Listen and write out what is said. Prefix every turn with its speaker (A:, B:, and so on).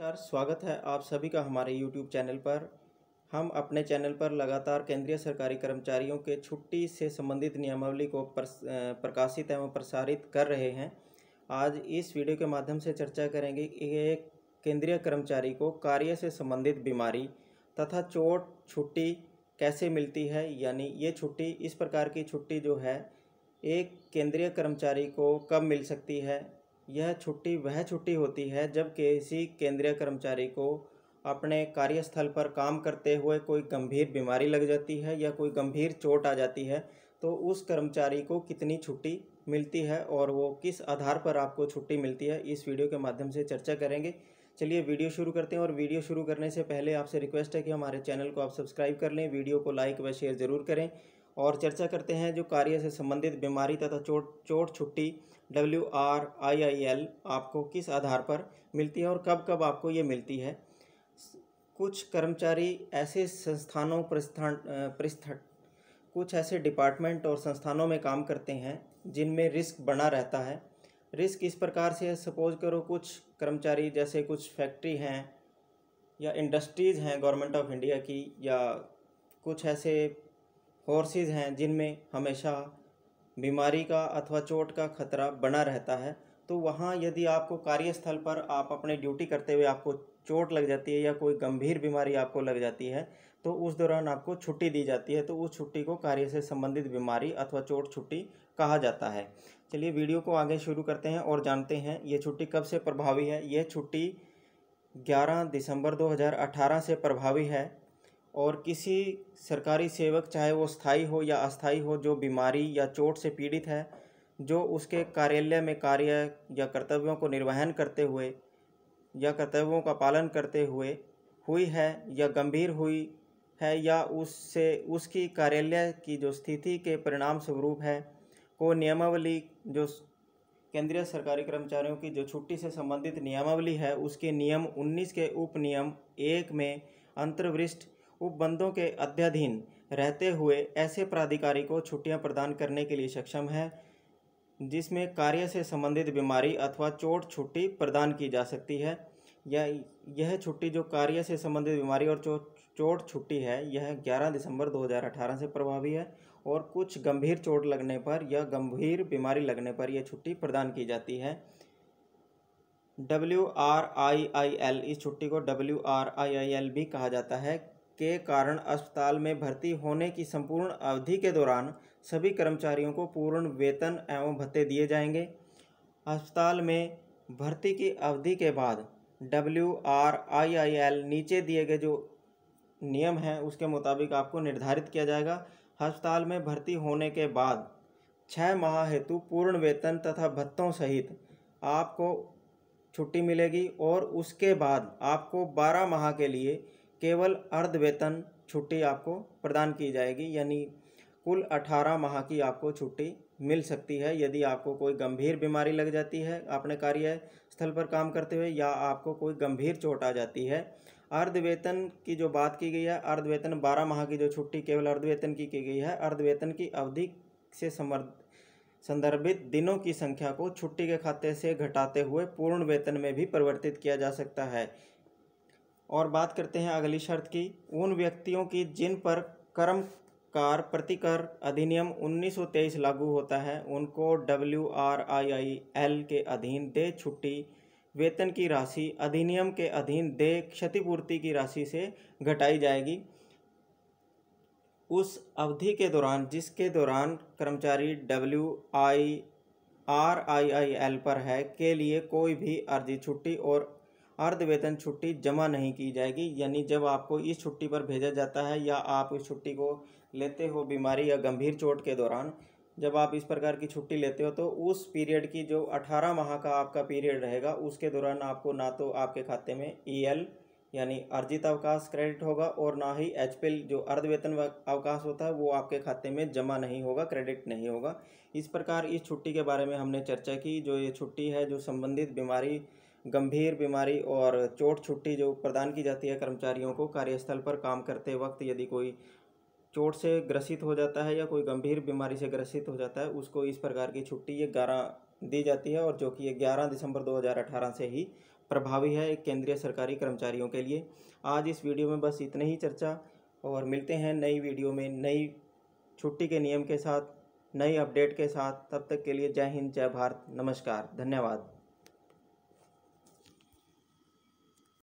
A: नमस्कार स्वागत है आप सभी का हमारे यूट्यूब चैनल पर हम अपने चैनल पर लगातार केंद्रीय सरकारी कर्मचारियों के छुट्टी से संबंधित नियमावली को प्रकाशित एवं प्रसारित कर रहे हैं आज इस वीडियो के माध्यम से चर्चा करेंगे कि एक केंद्रीय कर्मचारी को कार्य से संबंधित बीमारी तथा चोट छुट्टी कैसे मिलती है यानी ये छुट्टी इस प्रकार की छुट्टी जो है एक केंद्रीय कर्मचारी को कब मिल सकती है यह छुट्टी वह छुट्टी होती है जब किसी केंद्रीय कर्मचारी को अपने कार्यस्थल पर काम करते हुए कोई गंभीर बीमारी लग जाती है या कोई गंभीर चोट आ जाती है तो उस कर्मचारी को कितनी छुट्टी मिलती है और वो किस आधार पर आपको छुट्टी मिलती है इस वीडियो के माध्यम से चर्चा करेंगे चलिए वीडियो शुरू करते हैं और वीडियो शुरू करने से पहले आपसे रिक्वेस्ट है कि हमारे चैनल को आप सब्सक्राइब कर लें वीडियो को लाइक व शेयर ज़रूर करें और चर्चा करते हैं जो कार्य से संबंधित बीमारी तथा चोट चोट छुट्टी W R I I L आपको किस आधार पर मिलती है और कब कब आपको ये मिलती है कुछ कर्मचारी ऐसे संस्थानों प्रस्थान प्रस्थ कुछ ऐसे डिपार्टमेंट और संस्थानों में काम करते हैं जिनमें रिस्क बना रहता है रिस्क इस प्रकार से सपोज करो कुछ कर्मचारी जैसे कुछ फैक्ट्री हैं या इंडस्ट्रीज़ हैं गवर्नमेंट ऑफ इंडिया की या कुछ ऐसे कोर्सेज़ हैं जिनमें हमेशा बीमारी का अथवा चोट का खतरा बना रहता है तो वहाँ यदि आपको कार्यस्थल पर आप अपने ड्यूटी करते हुए आपको चोट लग जाती है या कोई गंभीर बीमारी आपको लग जाती है तो उस दौरान आपको छुट्टी दी जाती है तो उस छुट्टी को कार्य से संबंधित बीमारी अथवा चोट छुट्टी कहा जाता है चलिए वीडियो को आगे शुरू करते हैं और जानते हैं ये छुट्टी कब से प्रभावी है ये छुट्टी 11 दिसंबर 2018 से प्रभावी है और किसी सरकारी सेवक चाहे वो स्थायी हो या अस्थायी हो जो बीमारी या चोट से पीड़ित है जो उसके कार्यालय में कार्य या कर्तव्यों को निर्वहन करते हुए या कर्तव्यों का पालन करते हुए हुई है या गंभीर हुई है या उससे उसकी कार्यालय की जो स्थिति के परिणाम स्वरूप है को नियमावली जो केंद्रीय सरकारी कर्मचारियों की जो छुट्टी से संबंधित नियमावली है उसके नियम 19 के उपनियम नियम एक में अंतर्वृष्ट उपबंधों के अध्याधीन रहते हुए ऐसे प्राधिकारी को छुट्टियां प्रदान करने के लिए सक्षम है जिसमें कार्य से संबंधित बीमारी अथवा चोट छुट्टी प्रदान की जा सकती है या यह छुट्टी जो कार्य से संबंधित बीमारी और चोट चोट छुट्टी है यह 11 दिसंबर 2018 से प्रभावी है और कुछ गंभीर चोट लगने पर या गंभीर बीमारी लगने पर यह छुट्टी प्रदान की जाती है W R I I L इस छुट्टी को W R I I L भी कहा जाता है के कारण अस्पताल में भर्ती होने की संपूर्ण अवधि के दौरान सभी कर्मचारियों को पूर्ण वेतन एवं भत्ते दिए जाएंगे अस्पताल में भर्ती की अवधि के बाद W R I I L नीचे दिए गए जो नियम हैं उसके मुताबिक आपको निर्धारित किया जाएगा अस्पताल में भर्ती होने के बाद छः माह हेतु पूर्ण वेतन तथा भत्तों सहित आपको छुट्टी मिलेगी और उसके बाद आपको बारह माह के लिए केवल अर्ध वेतन छुट्टी आपको प्रदान की जाएगी यानी कुल 18 माह की आपको छुट्टी मिल सकती है यदि आपको कोई गंभीर बीमारी लग जाती है अपने कार्य स्थल पर काम करते हुए या आपको कोई गंभीर चोट आ जाती है अर्ध वेतन की जो बात की गई है अर्ध वेतन बारह माह की जो छुट्टी केवल अर्ध वेतन की की गई है अर्ध वेतन की अवधि से समर्थ संदर्भित दिनों की संख्या को छुट्टी के खाते से घटाते हुए पूर्ण वेतन में भी परिवर्तित किया जा सकता है और बात करते हैं अगली शर्त की उन व्यक्तियों की जिन पर कर्म कार प्रतिकर अधिनियम 1923 लागू होता है उनको W R I I L के अधीन दे छुट्टी वेतन की राशि अधिनियम के अधीन दे क्षतिपूर्ति की राशि से घटाई जाएगी उस अवधि के दौरान जिसके दौरान कर्मचारी W I R I I L पर है के लिए कोई भी अर्जी छुट्टी और अर्ध वेतन छुट्टी जमा नहीं की जाएगी यानी जब आपको इस छुट्टी पर भेजा जाता है या आप इस छुट्टी को लेते हो बीमारी या गंभीर चोट के दौरान जब आप इस प्रकार की छुट्टी लेते हो तो उस पीरियड की जो अठारह माह का आपका पीरियड रहेगा उसके दौरान आपको ना तो आपके खाते में ई e एल यानी अर्जित अवकाश क्रेडिट होगा और ना ही एच जो अर्धवेतन अवकाश होता है वो आपके खाते में जमा नहीं होगा क्रेडिट नहीं होगा इस प्रकार इस छुट्टी के बारे में हमने चर्चा की जो ये छुट्टी है जो संबंधित बीमारी गंभीर बीमारी और चोट छुट्टी जो प्रदान की जाती है कर्मचारियों को कार्यस्थल पर काम करते वक्त यदि कोई चोट से ग्रसित हो जाता है या कोई गंभीर बीमारी से ग्रसित हो जाता है उसको इस प्रकार की छुट्टी ये ग्यारह दी जाती है और जो कि ये ग्यारह दिसंबर 2018 से ही प्रभावी है केंद्रीय सरकारी कर्मचारियों के लिए आज इस वीडियो में बस इतने ही चर्चा और मिलते हैं नई वीडियो में नई छुट्टी के नियम के साथ नई अपडेट के साथ तब तक के लिए जय हिंद जय भारत नमस्कार धन्यवाद